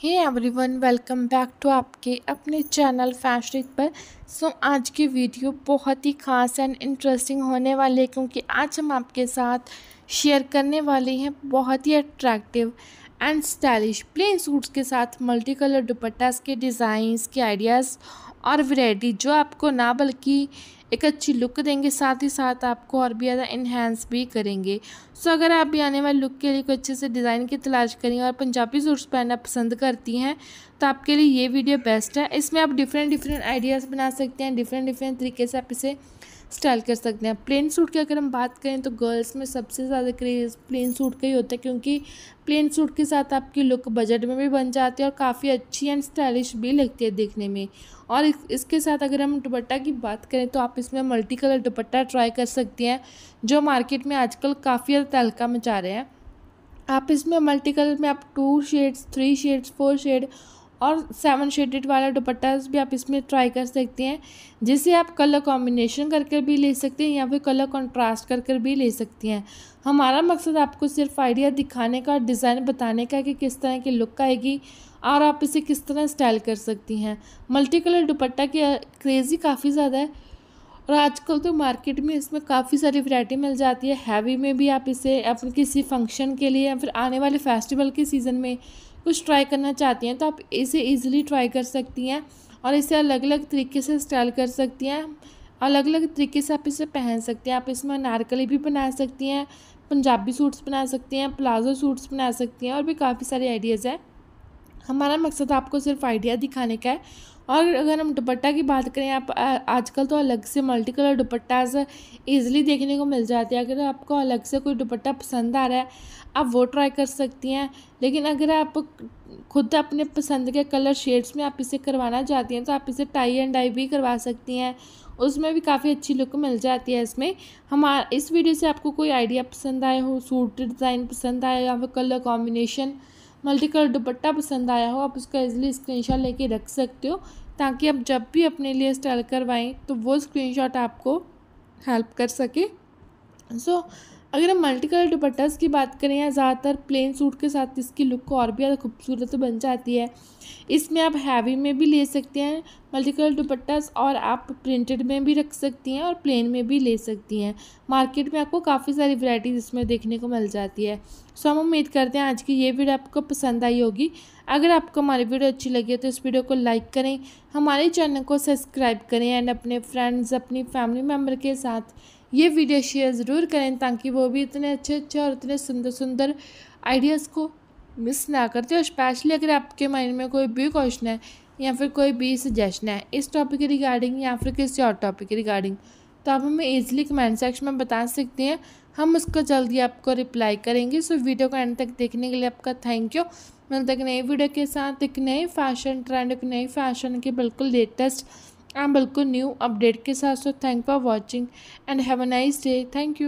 hey everyone welcome back to आपके अपने channel फैशनिक पर सो so, आज की वीडियो बहुत ही खास एंड इंटरेस्टिंग होने वाली है क्योंकि आज हम आपके साथ शेयर करने वाले हैं बहुत ही attractive and stylish plain suits के साथ मल्टी कलर दुपट्टास के डिज़ाइंस के आइडियाज़ और वैरायटी जो आपको ना बल्कि एक अच्छी लुक देंगे साथ ही साथ आपको और भी ज़्यादा इन्हेंस भी करेंगे सो अगर आप भी आने वाले लुक के लिए कोई अच्छे से डिज़ाइन की तलाश करें और पंजाबी सूट्स पहनना पसंद करती हैं तो आपके लिए ये वीडियो बेस्ट है इसमें आप डिफरेंट डिफरेंट आइडियाज़ बना सकते हैं डिफरेंट डिफरेंट तरीके से आप इसे स्टाइल कर सकते हैं प्लेन सूट की अगर हम बात करें तो गर्ल्स में सबसे ज़्यादा क्रेज़ प्लेन सूट का ही होता है क्योंकि प्लेन सूट के साथ आपकी लुक बजट में भी बन जाती है और काफ़ी अच्छी एंड स्टाइलिश भी लगती है देखने में और इसके साथ अगर हम दुपट्टा की बात करें तो आप इसमें मल्टी कलर दुपट्टा ट्राई कर सकते हैं जो मार्केट में आजकल काफ़ी तहलका मचा रहे हैं आप इसमें मल्टी कलर में आप two shades three shades four shade और सेवन शेडेड वाला दुपट्टा भी आप इसमें ट्राई कर सकते हैं जिसे आप कलर कॉम्बिनेशन करके भी ले सकते हैं या फिर कलर कंट्रास्ट करके भी ले सकती हैं हमारा मकसद आपको सिर्फ आइडिया दिखाने का और डिज़ाइन बताने का कि किस तरह की लुक आएगी और आप इसे किस तरह स्टाइल कर सकती हैं मल्टी कलर दुपट्टा की क्रेज़ी काफ़ी ज़्यादा है और आजकल तो मार्केट में इसमें काफ़ी सारी वैरायटी मिल जाती है हैवी में भी आप इसे अपने किसी फंक्शन के लिए या फिर आने वाले फेस्टिवल के सीज़न में कुछ ट्राई करना चाहती हैं तो आप इसे ईजिली ट्राई कर सकती हैं और इसे अलग अलग तरीके से स्टाइल कर सकती हैं अलग अलग तरीके से आप इसे पहन सकती हैं आप इसमें नारकली भी बना सकती हैं पंजाबी सूट्स बना सकती हैं प्लाजो सूट्स बना सकती हैं और भी काफ़ी सारे आइडियाज़ हैं हमारा मकसद आपको सिर्फ आइडिया दिखाने का है और अगर हम दुपट्टा की बात करें आप आजकल तो अलग से मल्टी कलर दुपट्टाज ईजिली देखने को मिल जाते हैं अगर आपको अलग से कोई दुपट्टा पसंद आ रहा है आप वो ट्राई कर सकती हैं लेकिन अगर आप खुद अपने पसंद के कलर शेड्स में आप इसे करवाना चाहती हैं तो आप इसे टाई एंड डाई भी करवा सकती हैं उसमें भी काफ़ी अच्छी लुक मिल जाती है इसमें हम इस वीडियो से आपको कोई आइडिया पसंद आया हो सूट डिज़ाइन पसंद आया या फिर कलर कॉम्बिनेशन मल्टी कलर दुपट्टा पसंद आया हो आप उसका इजीली स्क्रीनशॉट लेके रख सकते हो ताकि आप जब भी अपने लिए स्टाइल करवाएं तो वो स्क्रीनशॉट आपको हेल्प कर सके सो so, अगर हम मल्टी कलर दुपट्टा की बात करें या ज़्यादातर प्लेन सूट के साथ इसकी लुक को और भी ज़्यादा खूबसूरत तो बन जाती है इसमें आप हैवी में भी ले सकते हैं मल्टी कलर दुपट्टा और आप प्रिंटेड में भी रख सकती हैं और प्लेन में भी ले सकती हैं मार्केट में आपको काफ़ी सारी वैराइटीज़ इसमें देखने को मिल जाती है सो हम उम्मीद करते हैं आज की ये वीडियो आपको पसंद आई होगी अगर आपको हमारी वीडियो अच्छी लगी है तो इस वीडियो को लाइक करें हमारे चैनल को सब्सक्राइब करें एंड अपने फ्रेंड्स अपनी फैमिली मेम्बर के साथ ये वीडियो शेयर ज़रूर करें ताकि वो भी इतने अच्छे अच्छे और इतने सुंदर सुंदर आइडियाज़ को मिस ना करते और स्पेशली अगर आपके माइंड में कोई भी क्वेश्चन है या फिर कोई भी सजेशन है इस टॉपिक के रिगार्डिंग या फिर किसी और टॉपिक के रिगार्डिंग तो आप हमें ईजिली कमेंट सेक्शन में बता सकते हैं हम उसको जल्दी आपको रिप्लाई करेंगे सो वीडियो को एंड तक देखने के लिए आपका थैंक यू मैं एक नई वीडियो के साथ एक नए फैशन ट्रेंड एक नए फैशन के बिल्कुल लेटेस्ट एम बिल्कुल न्यू अपडेट के साथ so thank for watching and have a nice day thank you